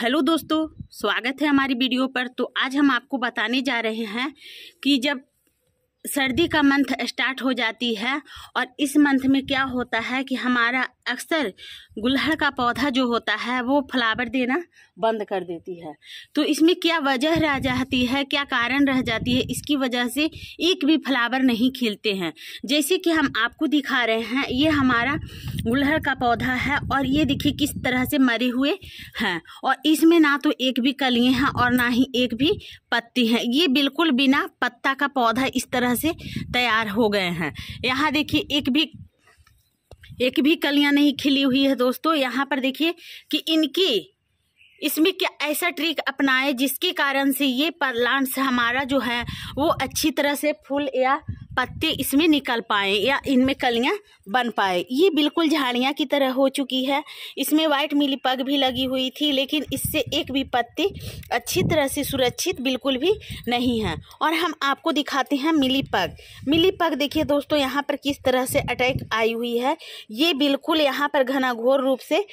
hello दोस्तों स्वागत है हमारी वीडियो पर तो आज हम आपको बताने जा रहे हैं कि जब सर्दी का मंथ स्टार्ट हो जाती है और इस मंथ में क्या होता है कि हमारा अक्सर गुल्हड़ का पौधा जो होता है वो फ्लावर देना बंद कर देती है तो इसमें क्या वजह रह जाती है क्या कारण रह जाती है इसकी वजह से एक भी फ्लावर नहीं खिलते हैं जैसे कि हम आपको दिखा रहे हैं ये हमारा गुल्हड़ का पौधा है और ये देखिए किस तरह से मरे हुए हैं और इसमें ना तो एक भी कलियाँ हैं और ना ही एक भी पत्ती है ये बिल्कुल बिना पत्ता का पौधा इस तरह से तैयार हो गए हैं यहाँ देखिए एक भी एक भी कलियां नहीं खिली हुई है दोस्तों यहाँ पर देखिए कि इनकी इसमें क्या ऐसा ट्रिक अपनाए जिसके कारण से ये प्लांट्स हमारा जो है वो अच्छी तरह से फूल या पत्ते इसमें निकल पाए या इनमें कलियां बन पाए ये बिल्कुल झाड़ियाँ की तरह हो चुकी है इसमें वाइट मिली पग भी लगी हुई थी लेकिन इससे एक भी पत्ते अच्छी तरह से सुरक्षित बिल्कुल भी नहीं है और हम आपको दिखाते हैं मिली पग मिली पग देखिए दोस्तों यहाँ पर किस तरह से अटैक आई हुई है ये बिल्कुल यहाँ पर घना घोर रूप से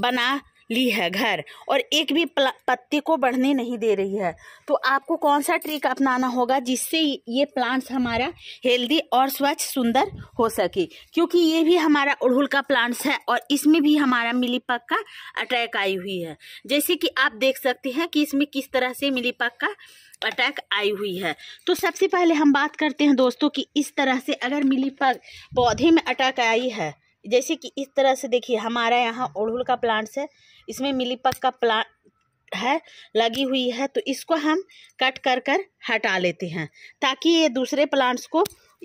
बना ली है घर और एक भी पत्ते को बढ़ने नहीं दे रही है तो आपको कौन सा ट्रिक अपनाना होगा जिससे ये प्लांट्स हमारा हेल्दी और स्वच्छ सुंदर हो सके क्योंकि ये भी हमारा उड़हुल का प्लांट्स है और इसमें भी हमारा मिलीपक का अटैक आई हुई है जैसे कि आप देख सकते हैं कि इसमें किस तरह से मिलीपक का अटैक आई हुई है तो सबसे पहले हम बात करते हैं दोस्तों कि इस तरह से अगर मिलीपग पौधे में अटैक आई है जैसे कि इस तरह से देखिए हमारा यहाँ ओढ़ुल का प्लांट्स है इसमें मिलीपक का प्लांट है लगी हुई है तो इसको हम कट कर कर हटा लेते हैं ताकि ये दूसरे प्लांट्स को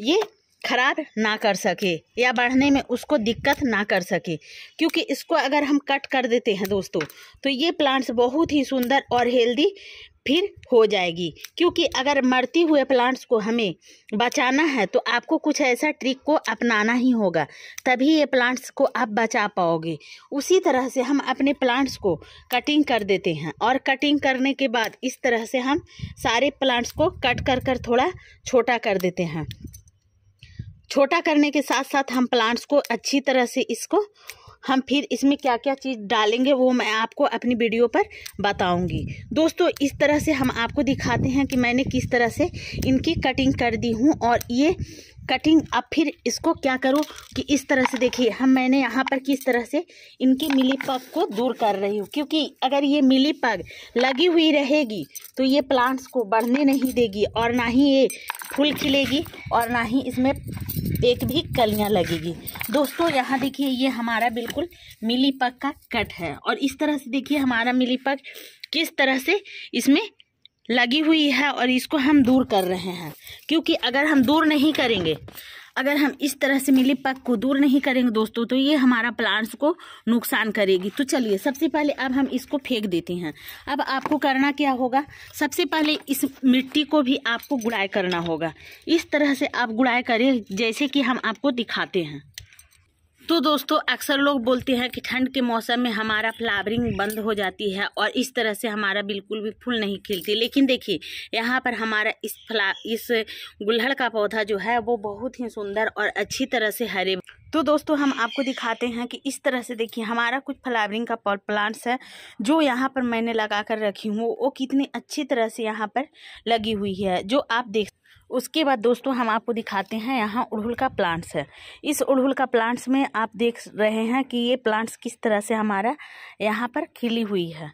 ये खराब ना कर सके या बढ़ने में उसको दिक्कत ना कर सके क्योंकि इसको अगर हम कट कर देते हैं दोस्तों तो ये प्लांट्स बहुत ही सुंदर और हेल्दी फिर हो जाएगी क्योंकि अगर मरते हुए प्लांट्स को हमें बचाना है तो आपको कुछ ऐसा ट्रिक को अपनाना ही होगा तभी ये प्लांट्स को आप बचा पाओगे उसी तरह से हम अपने प्लांट्स को कटिंग कर देते हैं और कटिंग करने के बाद इस तरह से हम सारे प्लांट्स को कट कर कर थोड़ा छोटा कर देते हैं छोटा करने के साथ साथ हम प्लांट्स को अच्छी तरह से इसको हम फिर इसमें क्या क्या चीज़ डालेंगे वो मैं आपको अपनी वीडियो पर बताऊंगी दोस्तों इस तरह से हम आपको दिखाते हैं कि मैंने किस तरह से इनकी कटिंग कर दी हूँ और ये कटिंग अब फिर इसको क्या करूँ कि इस तरह से देखिए हम मैंने यहाँ पर किस तरह से इनके मिली पग को दूर कर रही हूँ क्योंकि अगर ये मिली पग लगी हुई रहेगी तो ये प्लांट्स को बढ़ने नहीं देगी और ना ही ये फूल खिलेगी और ना ही इसमें एक भी कलियाँ लगेगी दोस्तों यहाँ देखिए ये हमारा बिल्कुल मिली पग का कट है और इस तरह से देखिए हमारा मिली पग किस तरह से इसमें लगी हुई है और इसको हम दूर कर रहे हैं क्योंकि अगर हम दूर नहीं करेंगे अगर हम इस तरह से मिली पक को दूर नहीं करेंगे दोस्तों तो ये हमारा प्लांट्स को नुकसान करेगी तो चलिए सबसे पहले अब हम इसको फेंक देते हैं अब आपको करना क्या होगा सबसे पहले इस मिट्टी को भी आपको गुड़ाई करना होगा इस तरह से आप गुड़ाई करें जैसे कि हम आपको दिखाते हैं तो दोस्तों अक्सर लोग बोलते हैं कि ठंड के मौसम में हमारा फ्लावरिंग बंद हो जाती है और इस तरह से हमारा बिल्कुल भी फूल नहीं खिलती लेकिन देखिए यहाँ पर हमारा इस फ्ला इस गुल्हड़ का पौधा जो है वो बहुत ही सुंदर और अच्छी तरह से हरे तो दोस्तों हम आपको दिखाते हैं कि इस तरह से देखिए हमारा कुछ फ्लावरिंग का प्लांट्स है जो यहाँ पर मैंने लगा कर रखी हूँ वो कितनी अच्छी तरह से यहाँ पर लगी हुई है जो आप देख उसके बाद दोस्तों हम आपको दिखाते हैं यहाँ उड़हुल का प्लांट्स है इस उड़हुल का प्लांट्स में आप देख रहे हैं कि ये प्लांट्स किस तरह से हमारा यहाँ पर खिली हुई है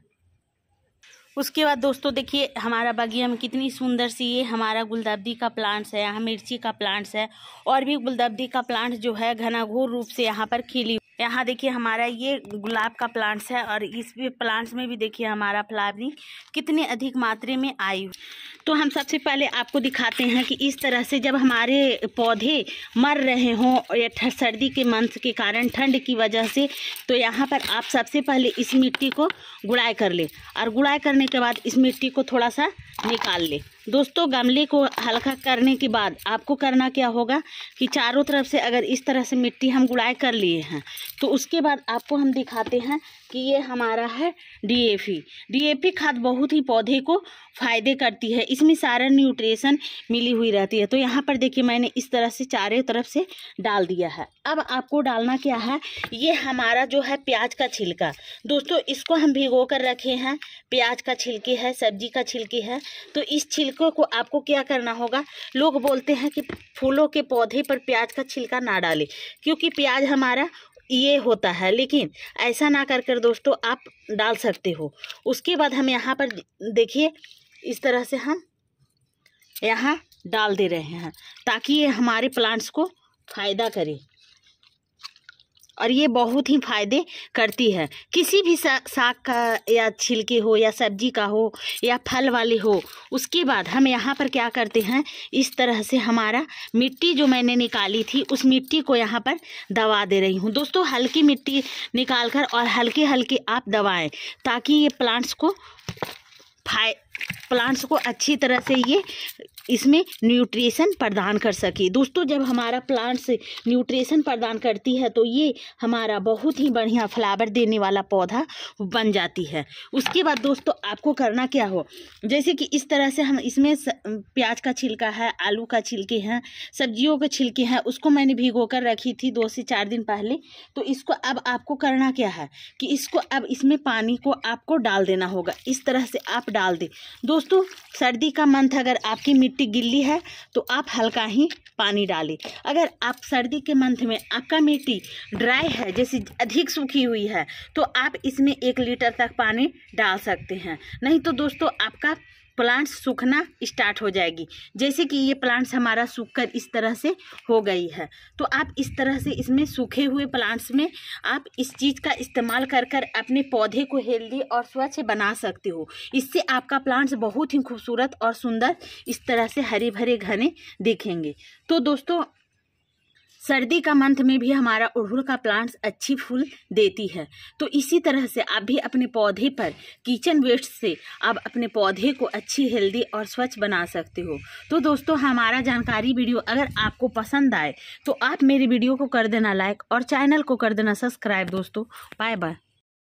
उसके बाद दोस्तों देखिए हमारा बगिया में कितनी सुंदर सी ये हमारा गुलदब्दी का प्लांट्स है यहाँ मिर्ची का प्लांट्स है और भी गुलदब्दी का प्लांट जो है घनाघोर रूप से यहाँ पर खिली यहाँ देखिए हमारा ये गुलाब का प्लांट्स है और इस प्लांट्स में भी देखिए हमारा फ्लावरिंग कितने अधिक मात्रा में आई तो हम सबसे पहले आपको दिखाते हैं कि इस तरह से जब हमारे पौधे मर रहे हों या सर्दी के मंथ के कारण ठंड की वजह से तो यहाँ पर आप सबसे पहले इस मिट्टी को गुड़ाई कर ले और गुड़ाई करने के बाद इस मिट्टी को थोड़ा सा निकाल ले दोस्तों गमले को हल्का करने के बाद आपको करना क्या होगा कि चारों तरफ से अगर इस तरह से मिट्टी हम गुड़ाई कर लिए हैं तो उसके बाद आपको हम दिखाते हैं कि ये हमारा है डीएपी डीएपी खाद बहुत ही पौधे को फायदे करती है इसमें सारा न्यूट्रिशन मिली हुई रहती है तो यहाँ पर देखिए मैंने इस तरह से चारों तरफ से डाल दिया है अब आपको डालना क्या है ये हमारा जो है प्याज का छिलका दोस्तों इसको हम भिगो कर रखे हैं प्याज का छिलके है सब्जी का छिलके है तो इस छिलके को आपको क्या करना होगा लोग बोलते हैं कि फूलों के पौधे पर प्याज का छिलका ना डालें क्योंकि प्याज हमारा ये होता है लेकिन ऐसा ना कर कर दोस्तों आप डाल सकते हो उसके बाद हम यहाँ पर देखिए इस तरह से हम यहाँ डाल दे रहे हैं ताकि ये हमारे प्लांट्स को फ़ायदा करे और ये बहुत ही फायदे करती है किसी भी सा, साग का या छिलके हो या सब्जी का हो या फल वाले हो उसके बाद हम यहाँ पर क्या करते हैं इस तरह से हमारा मिट्टी जो मैंने निकाली थी उस मिट्टी को यहाँ पर दवा दे रही हूँ दोस्तों हल्की मिट्टी निकाल कर और हल्के हल्के आप दवाएँ ताकि ये प्लांट्स को फाय प्लांट्स को अच्छी तरह से ये इसमें न्यूट्रिशन प्रदान कर सके दोस्तों जब हमारा प्लांट्स न्यूट्रिशन प्रदान करती है तो ये हमारा बहुत ही बढ़िया फ्लावर देने वाला पौधा बन जाती है उसके बाद दोस्तों आपको करना क्या हो जैसे कि इस तरह से हम इसमें प्याज का छिलका है आलू का छिलके हैं सब्जियों के छिलके हैं उसको मैंने भिगो कर रखी थी दो से चार दिन पहले तो इसको अब आपको करना क्या है कि इसको अब इसमें पानी को आपको डाल देना होगा इस तरह से आप डाल दें दोस्तों सर्दी का मंथ अगर आपकी मिट्टी गिल्ली है तो आप हल्का ही पानी डालें अगर आप सर्दी के मंथ में आपका मिट्टी ड्राई है जैसे अधिक सूखी हुई है तो आप इसमें एक लीटर तक पानी डाल सकते हैं नहीं तो दोस्तों आपका प्लांट्स सूखना स्टार्ट हो जाएगी जैसे कि ये प्लांट्स हमारा सूख कर इस तरह से हो गई है तो आप इस तरह से इसमें सूखे हुए प्लांट्स में आप इस चीज़ का इस्तेमाल कर कर अपने पौधे को हेल्दी और स्वच्छ बना सकते हो इससे आपका प्लांट्स बहुत ही खूबसूरत और सुंदर इस तरह से हरे भरे घने दिखेंगे तो दोस्तों सर्दी का मंथ में भी हमारा उड़हुल का प्लांट्स अच्छी फूल देती है तो इसी तरह से आप भी अपने पौधे पर किचन वेस्ट से आप अपने पौधे को अच्छी हेल्दी और स्वच्छ बना सकते हो तो दोस्तों हमारा जानकारी वीडियो अगर आपको पसंद आए तो आप मेरी वीडियो को कर देना लाइक और चैनल को कर देना सब्सक्राइब दोस्तों बाय बाय